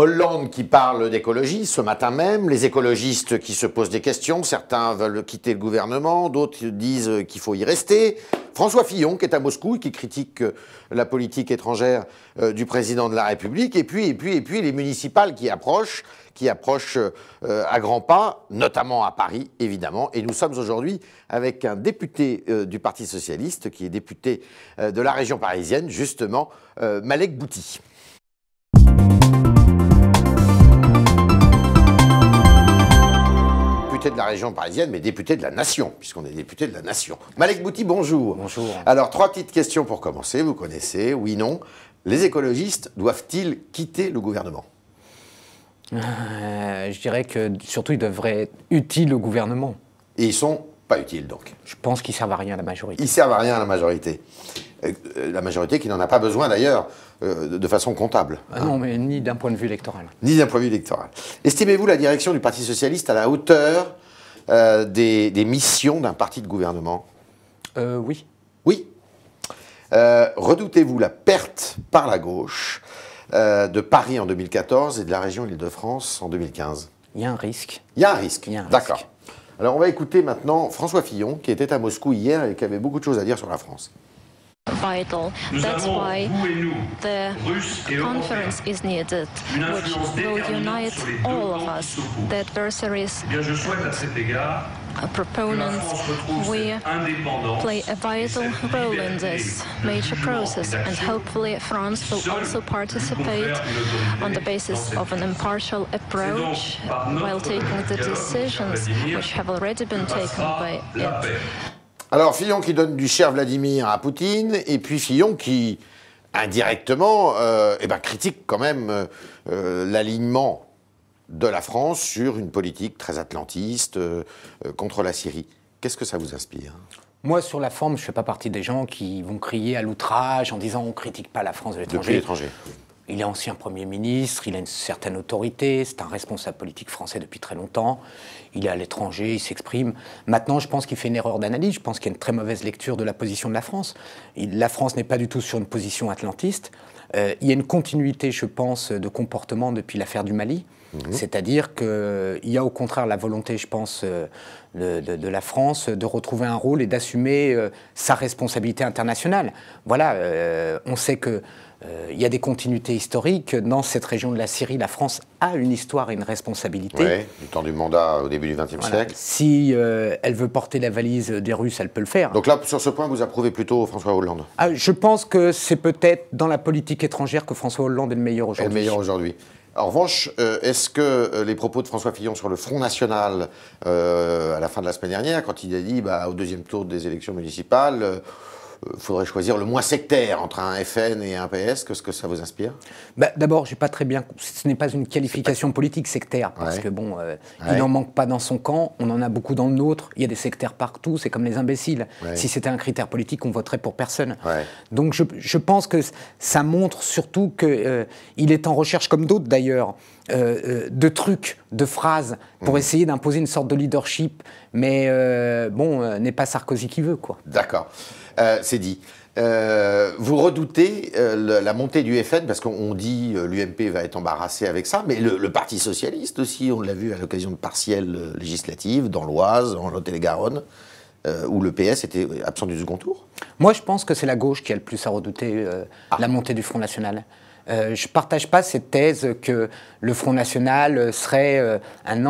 Hollande qui parle d'écologie ce matin même, les écologistes qui se posent des questions, certains veulent quitter le gouvernement, d'autres disent qu'il faut y rester. François Fillon qui est à Moscou et qui critique la politique étrangère euh, du président de la République, et puis, et puis, et puis les municipales qui approchent, qui approchent euh, à grands pas, notamment à Paris évidemment. Et nous sommes aujourd'hui avec un député euh, du Parti socialiste qui est député de la région parisienne, justement Malek Bouti. député de la région parisienne, mais député de la nation, puisqu'on est député de la nation. Malek Bouti, bonjour. Bonjour. Alors, trois petites questions pour commencer. Vous connaissez, oui, non. Les écologistes doivent-ils quitter le gouvernement euh, Je dirais que surtout, ils devraient être utiles au gouvernement. Et ils sont pas utiles, donc Je pense qu'ils servent à rien à la majorité. Ils servent à rien à la majorité. Euh, euh, la majorité qui n'en a pas besoin d'ailleurs. Euh, de façon comptable. Ah non, mais ni d'un point de vue électoral. Ni d'un point de vue électoral. Estimez-vous la direction du Parti socialiste à la hauteur euh, des, missions d'un parti de gouvernement euh, Oui. Oui. Redoutez-vous la perte par la gauche de Paris en 2014 et de la région Île-de-France en 2015 Il y a un risque. Il y a un risque. D'accord. Alors on va écouter maintenant François Fillon, qui était à Moscou hier et qui avait beaucoup de choses à dire sur la France. vital. That's why the conference is needed, which will unite all of us, the adversaries eh uh, proponents, we play a vital role in this major process, and hopefully France will also participate on the basis of an impartial approach while taking the decisions which have already been taken by it. Alors Fillon qui donne du cher Vladimir à Poutine, et puis Fillon qui indirectement euh, eh ben, critique quand même euh, euh, l'alignement de la France sur une politique très atlantiste contre la Syrie. Qu'est-ce que ça vous inspire moi, sur la forme, je ne fais pas partie des gens qui vont crier à l'outrage en disant on critique pas la France de l'étranger. Il est ancien Premier ministre, il a une certaine autorité, c'est un responsable politique français depuis très longtemps, il est à l'étranger, il s'exprime. Maintenant, je pense qu'il fait une erreur d'analyse, je pense qu'il y a une très mauvaise lecture de la position de la France. la France n'est pas du tout sur une position atlantiste. Euh, il y a une continuité, je pense, de comportement depuis l'affaire du Mali. Mhm. C'est-à-dire qu'il euh, y a au contraire la volonté, je pense, euh, de, la France de retrouver un rôle et d'assumer sa responsabilité internationale. Voilà, on sait que euh, il y a des continuités historiques. Dans cette région de la Syrie, la France a une histoire et une responsabilité. Oui, du temps du mandat au début du XXe siècle. Si euh, elle veut porter la valise des Russes, elle peut le faire. Donc là, sur ce point, vous approuvez plutôt François Hollande ah, Je pense que c'est peut-être dans la politique étrangère que François Hollande est le meilleur aujourd'hui. le meilleur aujourd'hui. En revanche, euh, est-ce que les propos de François Fillon sur le Front National à la fin de la semaine dernière, quand il a dit bah, au deuxième tour des élections municipales, euh, faudrait choisir le moins sectaire entre un FN et un PS. Qu'est-ce que ça vous inspire bah, D'abord, j'ai pas très bien. Ce n'est pas une qualification politique sectaire parce qu'il que bon, euh, il n'en manque pas dans son camp. On en a beaucoup dans le nôtre. Il y a des sectaires partout. C'est comme les imbéciles. Si c'était un critère politique, on voterait pour personne. Donc je, je, pense que ça montre surtout que euh, il est en recherche, comme d'autres d'ailleurs, de trucs, de phrases pour mmh. essayer d'imposer une sorte de leadership mais euh, bon, euh, n'est pas Sarkozy qui veut, quoi. D'accord. Euh, c'est dit. vous redoutez la montée du FN parce qu'on dit l'UMP va être embarrassé avec ça, mais le, Parti socialiste aussi, on l'a vu à l'occasion de partielles législatives dans l'Oise, en Lot-et-Garonne. où le PS était absent du second tour Moi, je pense que c'est la gauche qui a le plus à redouter ah. la montée du Front National. je ne partage pas cette thèse que le Front National serait un,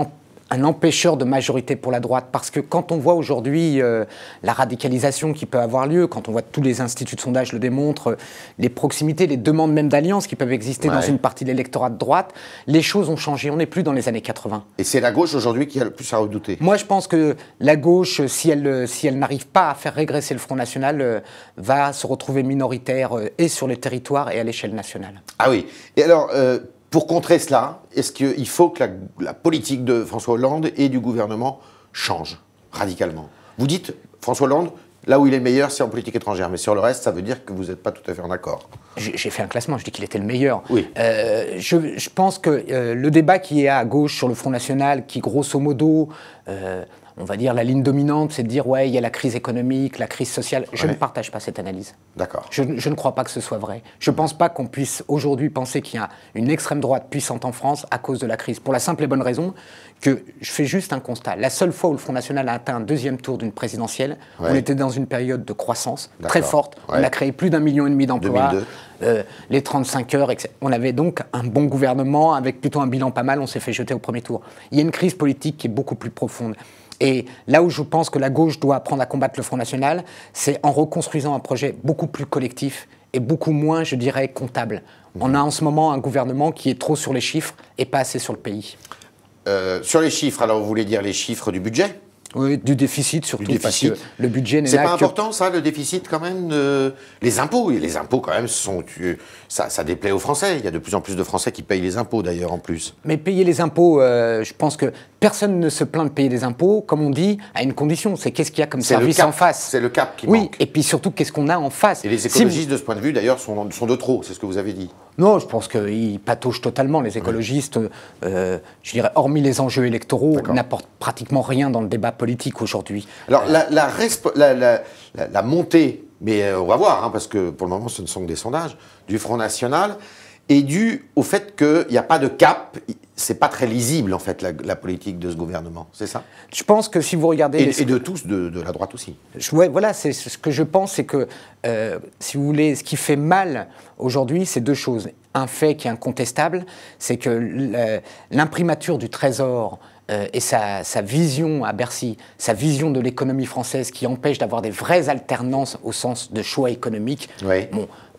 un empêcheur de majorité pour la droite. Parce que quand on voit aujourd'hui euh, la radicalisation qui peut avoir lieu, quand on voit tous les instituts de sondage le démontrent, euh, les proximités, les demandes même d'alliances qui peuvent exister dans une partie de l'électorat de droite, les choses ont changé. On n'est plus dans les années 80. Et c'est la gauche aujourd'hui qui a le plus à redouter. Moi, je pense que la gauche, euh, si elle, si elle n'arrive pas à faire régresser le Front National, va se retrouver minoritaire et sur les territoires et à l'échelle nationale. Ah oui. Et alors pour contrer cela, est-ce qu'il faut que la, politique de François Hollande et du gouvernement change radicalement Vous dites, François Hollande, là où il est meilleur, c'est en politique étrangère, mais sur le reste, ça veut dire que vous n'êtes pas tout à fait en accord. J'ai fait un classement, je dis qu'il était le meilleur. Oui. Euh, je, pense que euh, le débat qui est à gauche sur le Front National, qui grosso modo... Euh, on va dire, la ligne dominante, c'est de dire, ouais, il y a la crise économique, la crise sociale. Je ne partage pas cette analyse. D'accord. Je, ne crois pas que ce soit vrai. Je ne pense pas qu'on puisse aujourd'hui penser qu'il y a une extrême droite puissante en France à cause de la crise, pour la simple et bonne raison que je fais juste un constat. La seule fois où le Front National a atteint un deuxième tour d'une présidentielle, on était dans une période de croissance très forte. On a créé plus d'un million et demi d'emplois. Euh, les 35 heures, etc. On avait donc un bon gouvernement avec plutôt un bilan pas mal, on s'est fait jeter au premier tour. Il y a une crise politique qui est beaucoup plus profonde. Et là où je pense que la gauche doit apprendre à combattre le Front National, c'est en reconstruisant un projet beaucoup plus collectif et beaucoup moins, je dirais, comptable. On a en ce moment un gouvernement qui est trop sur les chiffres et pas assez sur le pays. Euh, sur les chiffres, alors vous voulez dire les chiffres du budget oui, du déficit surtout. Parce que le budget n'est C'est pas important ça, le déficit quand même Les impôts, et les impôts quand même sont... Ça, ça, déplaît aux Français. Il y a de plus en plus de Français qui payent les impôts d'ailleurs en plus. Mais payer les impôts, euh, je pense que personne ne se plaint de payer des impôts, comme on dit, à une condition. C'est qu'est-ce qu'il y a comme service en face. C'est le cap qui manque. Oui, et puis surtout qu'est-ce qu'on a en face. Et les écologistes de ce point de vue d'ailleurs sont, sont de trop, c'est ce que vous avez dit. Non, je pense qu'ils patauchent totalement. Les écologistes, euh, je dirais, hormis les enjeux électoraux, n'apportent pratiquement rien dans le débat politique aujourd'hui. Alors, euh, la, montée, mais euh, on va voir, hein, parce que pour le moment, ce ne sont que des sondages, du Front National est due au fait qu'il n'y a pas de cap c'est pas très lisible en fait la, politique de ce gouvernement, c'est ça Je pense que si vous regardez et, de tous, de, la droite aussi. Je, voilà, c'est ce que je pense, c'est que euh, si vous voulez, ce qui fait mal aujourd'hui, c'est deux choses. Un fait qui est incontestable, c'est que l'imprimature du Trésor euh, et sa, vision à Bercy, sa vision de l'économie française qui empêche d'avoir des vraies alternances au sens de choix économiques… Oui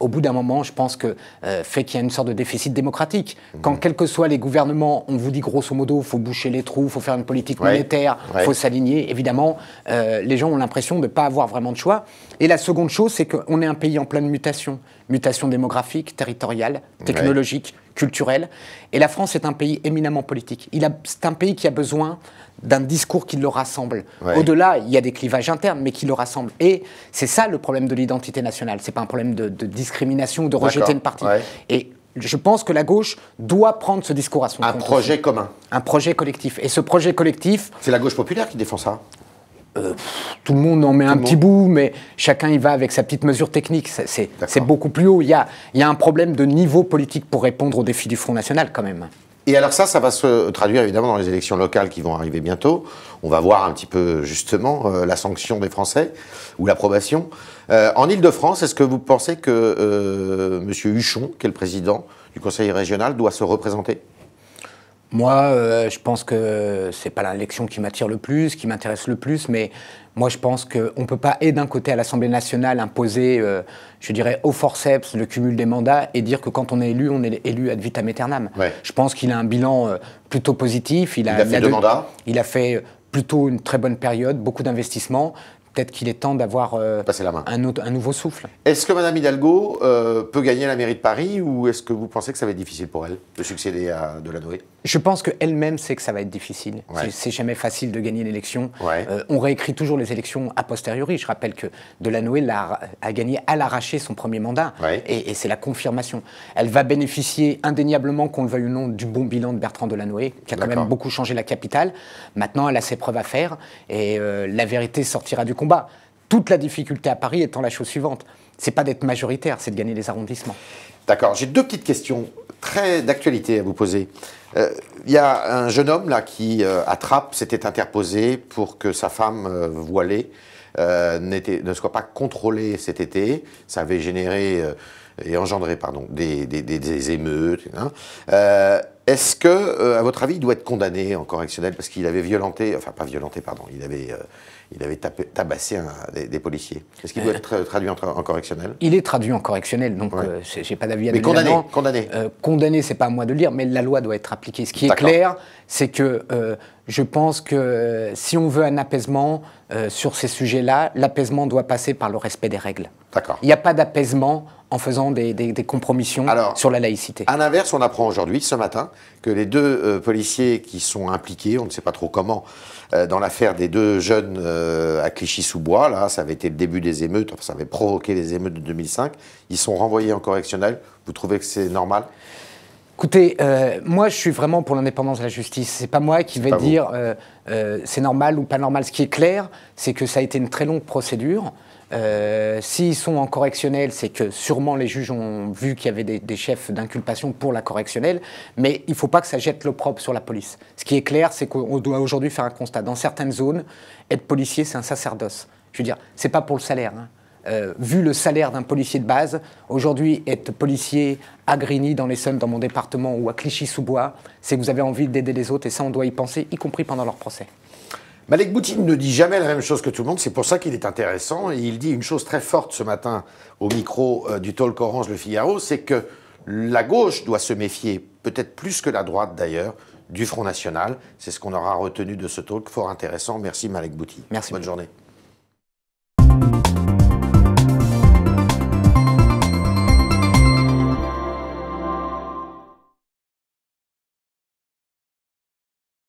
au bout d'un moment, je pense que euh, fait qu'il y a une sorte de déficit démocratique. Mmh. Quand, quels que soient les gouvernements, on vous dit grosso modo, faut boucher les trous, faut faire une politique monétaire, faut s'aligner. Évidemment, euh, les gens ont l'impression de ne pas avoir vraiment de choix. Et la seconde chose, c'est qu'on est un pays en pleine mutation, mutation démographique, territoriale, technologique culturelle. Et la France est un pays éminemment politique. C'est un pays qui a besoin d'un discours qui le rassemble. Au-delà, il y a des clivages internes, mais qui le rassemblent. Et c'est ça le problème de l'identité nationale. Ce n'est pas un problème de, discrimination ou de rejeter une partie. Et je pense que la gauche doit prendre ce discours à son compte. Un projet commun. Un projet collectif. Et ce projet collectif. C'est la gauche populaire qui défend ça. Euh, tout le monde en met un petit bout, mais chacun y va avec sa petite mesure technique. C'est beaucoup plus haut. Il y, a, un problème de niveau politique pour répondre aux défis du Front National quand même. Et alors ça, ça va se traduire évidemment dans les élections locales qui vont arriver bientôt. On va voir un petit peu justement euh, la sanction des Français ou l'approbation. Euh, en Ile-de-France, est-ce que vous pensez que M. Huchon, qui est le président du Conseil régional, doit se représenter moi, euh, je pense que c'est pas l'élection qui m'attire le plus, qui m'intéresse le plus, mais moi, je pense qu'on ne peut pas, et d'un côté à l'Assemblée nationale, imposer, euh, je dirais, au forceps le cumul des mandats et dire que quand on est élu, on est élu ad vitam aeternam. Je pense qu'il a un bilan euh, plutôt positif. Il a, fait il a deux, mandats. Il a fait plutôt une très bonne période, beaucoup d'investissements peut-être qu'il est temps d'avoir un, un, nouveau souffle. Est-ce que Mme Hidalgo peut gagner la mairie de Paris ou est-ce que vous pensez que ça va être difficile pour elle de succéder à Delanoé je pense qu'elle-même sait que ça va être difficile. C'est jamais facile de gagner l'élection. Euh, on réécrit toujours les élections a posteriori. Je rappelle que Delanoë a, a, gagné à l'arraché son premier mandat. Et, c'est la confirmation. Elle va bénéficier indéniablement, qu'on le veuille ou non, du bon bilan de Bertrand Delanoë, qui a quand même beaucoup changé la capitale. Maintenant, elle a ses preuves à faire et euh, la vérité sortira du combat. Toute la difficulté à Paris étant la chose suivante. C'est pas d'être majoritaire, c'est de gagner les arrondissements. D'accord. J'ai deux petites questions très d'actualité à vous poser. Euh, il y a un jeune homme là qui euh, attrape s'était interposé pour que sa femme euh, voilée euh, ne soit pas contrôlée cet été. Ça avait généré et engendré pardon des, des, des, émeutes. Hein. Est-ce que, euh, à votre avis, il doit être condamné en correctionnel parce qu'il avait violenté, enfin pas violenté, pardon, il avait, euh, il avait tabassé des, policiers. Est-ce qu'il doit être traduit en, correctionnel Il est traduit en correctionnel, donc euh, je n'ai pas d'avis à Mais condamné, condamné. condamné, c'est pas à moi de le dire, mais la loi doit être appliquée. Ce qui est clair, c'est que je pense que si on veut un apaisement sur ces sujets-là, l'apaisement doit passer par le respect des règles. D'accord. Il n'y a pas d'apaisement en faisant des, compromissions sur la laïcité. À l'inverse, on apprend aujourd'hui, ce matin, que les deux euh, policiers qui sont impliqués, on ne sait pas trop comment, euh, dans l'affaire des deux jeunes euh, à Clichy-sous-Bois, là, ça avait été le début des émeutes, ça avait provoqué les émeutes de 2005, ils sont renvoyés en correctionnel. Vous trouvez que c'est normal Écoutez, moi je suis vraiment pour l'indépendance de la justice. C'est pas moi qui vais dire c'est normal ou pas normal. Ce qui est clair, c'est que ça a été une très longue procédure. Euh, s'ils sont en correctionnel, c'est que sûrement les juges ont vu qu'il y avait des, chefs d'inculpation pour la correctionnelle, mais il ne faut pas que ça jette l'opprobre sur la police. Ce qui est clair, c'est qu'on doit aujourd'hui faire un constat. Dans certaines zones, être policier, c'est un sacerdoce. Je veux dire, c'est pas pour le salaire. Hein. Euh, vu le salaire d'un policier de base, aujourd'hui, être policier à Grigny, dans l'Essonne, dans mon département, ou à Clichy-sous-Bois, c'est que vous avez envie d'aider les autres, et ça, on doit y penser, y compris pendant leur procès. Malek Boutine ne dit jamais la même chose que tout le monde, c'est pour ça qu'il est intéressant. Et il dit une chose très forte ce matin au micro euh, du Talk Orange Le Figaro, c'est que la gauche doit se méfier, peut-être plus que la droite d'ailleurs, du Front National. C'est ce qu'on aura retenu de ce talk fort intéressant. Merci Malek Boutine. Merci. Bonne journée.